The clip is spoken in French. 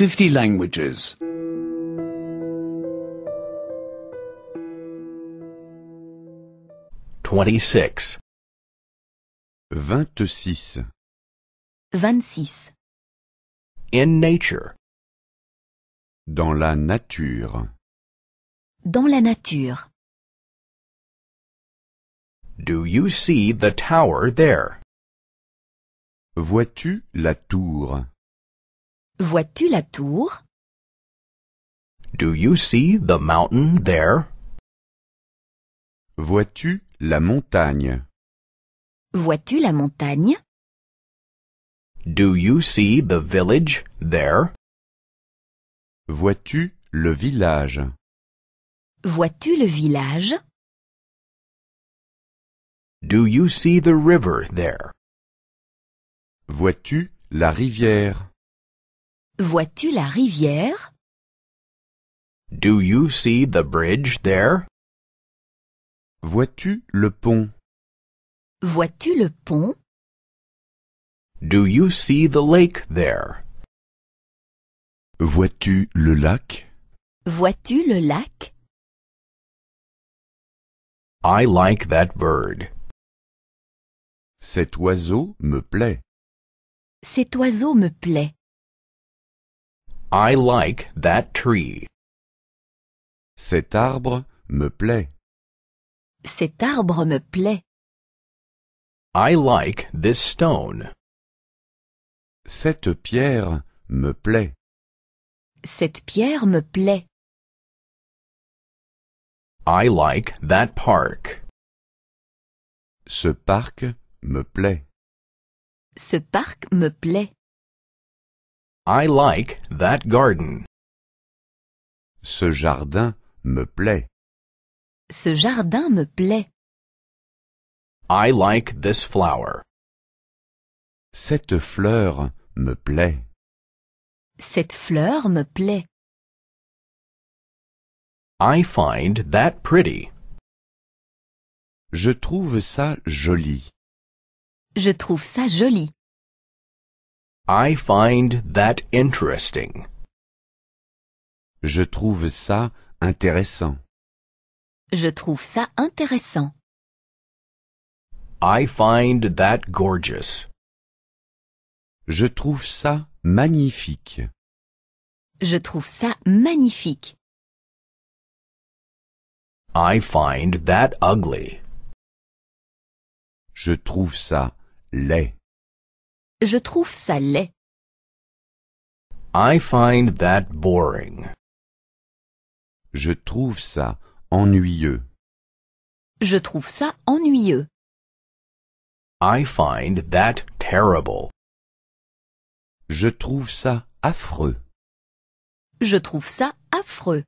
50 languages. 26. 26. 26. In nature. Dans la nature. Dans la nature. Do you see the tower there? Vois-tu la tour Vois-tu la tour? Do you see the mountain there? Vois-tu la montagne? Vois-tu la montagne? Do you see the village there? Vois-tu le village? Vois-tu le village? Do you see the river there? Vois-tu la rivière? Vois-tu la rivière? Do you see the bridge there? Vois-tu le pont? Vois-tu le pont? Do you see the lake there? Vois-tu le lac? Vois-tu le lac? I like that bird. Cet oiseau me plaît. Cet oiseau me plaît. I like that tree. Cet arbre me plaît. Cet arbre me plaît. I like this stone. Cette pierre me plaît. Cette pierre me plaît. I like that park. Ce parc me plaît. Ce parc me plaît. I like that garden. Ce jardin me plaît. Ce jardin me plaît. I like this flower. Cette fleur me plaît. Cette fleur me plaît. I find that pretty. Je trouve ça joli. Je trouve ça joli. I find that interesting. Je trouve ça intéressant. Je trouve ça intéressant. I find that gorgeous. Je trouve ça magnifique. Je trouve ça magnifique. I find that ugly. Je trouve ça laid. Je trouve ça laid. I find that boring. Je trouve ça ennuyeux. Je trouve ça ennuyeux. I find that terrible. Je trouve ça affreux. Je trouve ça affreux.